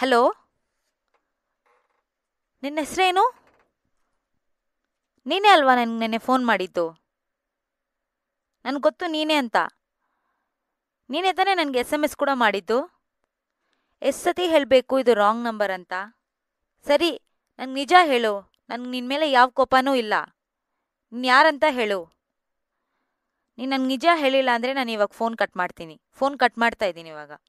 hello ನಿನ್ನ ಹೆಸರೇನು ನೀನೇ ಅಲ್ವಾ ನನಗೆ ನೆನ್ನೆ ಫೋನ್ ಮಾಡಿದ್ದು ನನಗೆ ಗೊತ್ತು ನೀನೇ ಅಂತ ನೀನೇ ತಾನೇ ನನಗೆ ಎಸ್ ಎಮ್ ಎಸ್ ಕೂಡ ಮಾಡಿದ್ದು ಎಷ್ಟು ಸತಿ ಹೇಳಬೇಕು ಇದು ರಾಂಗ್ ನಂಬರ್ ಅಂತ ಸರಿ ನನಗೆ ನಿಜ ಹೇಳು ನನಗೆ ನಿನ್ನ ಮೇಲೆ ಯಾವ ಕೋಪನೂ ಇಲ್ಲ ನೀನು ಯಾರಂತ ಹೇಳು ನೀನು ನನಗೆ ನಿಜ ಹೇಳಿಲ್ಲ ಅಂದರೆ ನಾನು ಇವಾಗ ಫೋನ್ ಕಟ್ ಮಾಡ್ತೀನಿ ಫೋನ್ ಕಟ್ ಮಾಡ್ತಾ ಇದ್ದೀನಿ ಇವಾಗ